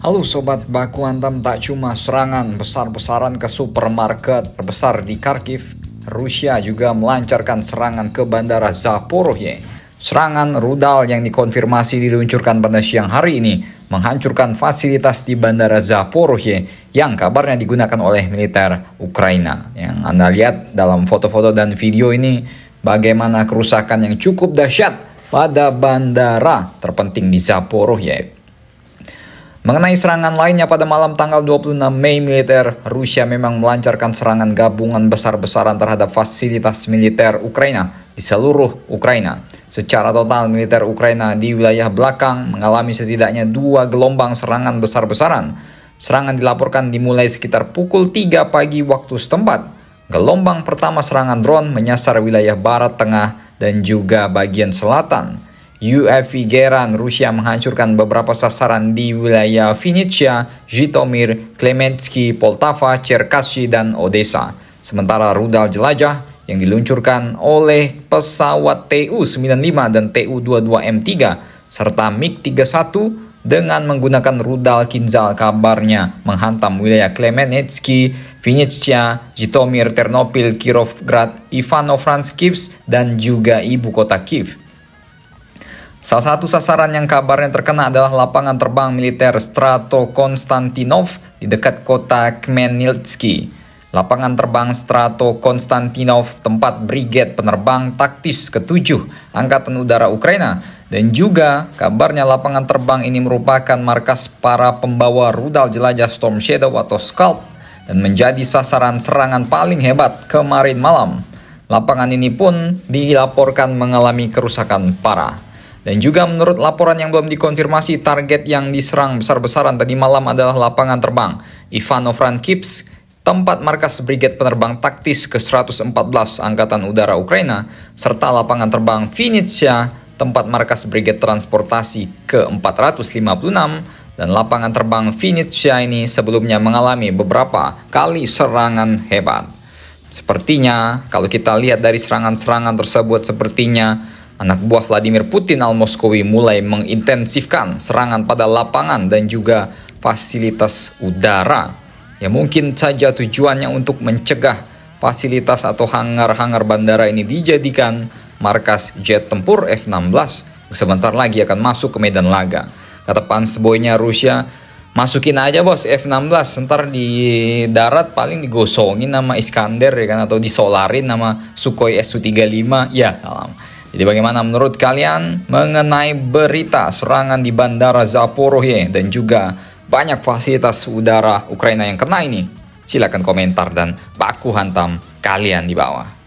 Halo Sobat Baku Antam tak cuma serangan besar-besaran ke supermarket terbesar di Kharkiv, Rusia juga melancarkan serangan ke Bandara Zaporozhye. Serangan rudal yang dikonfirmasi diluncurkan pada siang hari ini menghancurkan fasilitas di Bandara Zaporozhye yang kabarnya digunakan oleh militer Ukraina. Yang Anda lihat dalam foto-foto dan video ini bagaimana kerusakan yang cukup dahsyat pada bandara terpenting di Zaporozhye. Mengenai serangan lainnya pada malam tanggal 26 Mei militer, Rusia memang melancarkan serangan gabungan besar-besaran terhadap fasilitas militer Ukraina di seluruh Ukraina. Secara total militer Ukraina di wilayah belakang mengalami setidaknya dua gelombang serangan besar-besaran. Serangan dilaporkan dimulai sekitar pukul 3 pagi waktu setempat. Gelombang pertama serangan drone menyasar wilayah barat tengah dan juga bagian selatan. UAV Geran Rusia menghancurkan beberapa sasaran di wilayah Vinnytsia, Zhitomir, Klementsky, Poltava, Cherkasy, dan Odessa. Sementara rudal jelajah yang diluncurkan oleh pesawat TU-95 dan TU-22M3 serta MiG-31 dengan menggunakan rudal Kinzhal kabarnya menghantam wilayah Klemenetsky, Vinnytsia, Jitomir, Ternopil, Kirovgrad, Ivano-Frankivsk, dan juga ibu kota Kiev. Salah satu sasaran yang kabarnya terkena adalah lapangan terbang militer Strato Konstantinov di dekat kota Khmelnytsky. Lapangan terbang Strato Konstantinov tempat Brigade Penerbang Taktis ke-7 Angkatan Udara Ukraina dan juga kabarnya lapangan terbang ini merupakan markas para pembawa rudal jelajah Storm Shadow atau Scalp dan menjadi sasaran serangan paling hebat kemarin malam. Lapangan ini pun dilaporkan mengalami kerusakan parah. Dan juga menurut laporan yang belum dikonfirmasi, target yang diserang besar-besaran tadi malam adalah lapangan terbang Ivano Frankivsk, tempat markas Brigade Penerbang Taktis ke-114 Angkatan Udara Ukraina, serta lapangan terbang Vinnytsia, tempat markas Brigade Transportasi ke-456, dan lapangan terbang Vinnytsia ini sebelumnya mengalami beberapa kali serangan hebat. Sepertinya, kalau kita lihat dari serangan-serangan tersebut, sepertinya Anak buah Vladimir Putin Al-Moskowi mulai mengintensifkan serangan pada lapangan dan juga fasilitas udara. Ya mungkin saja tujuannya untuk mencegah fasilitas atau hangar-hangar bandara ini dijadikan markas jet tempur F-16 sebentar lagi akan masuk ke medan laga. Kata pansboynya Rusia, masukin aja bos F-16 ntar di darat paling digosongin nama Iskander ya kan atau disolarin nama Sukhoi Su-35 ya alam. Jadi bagaimana menurut kalian mengenai berita serangan di Bandara Zaporohye dan juga banyak fasilitas udara Ukraina yang kena ini? Silahkan komentar dan baku hantam kalian di bawah.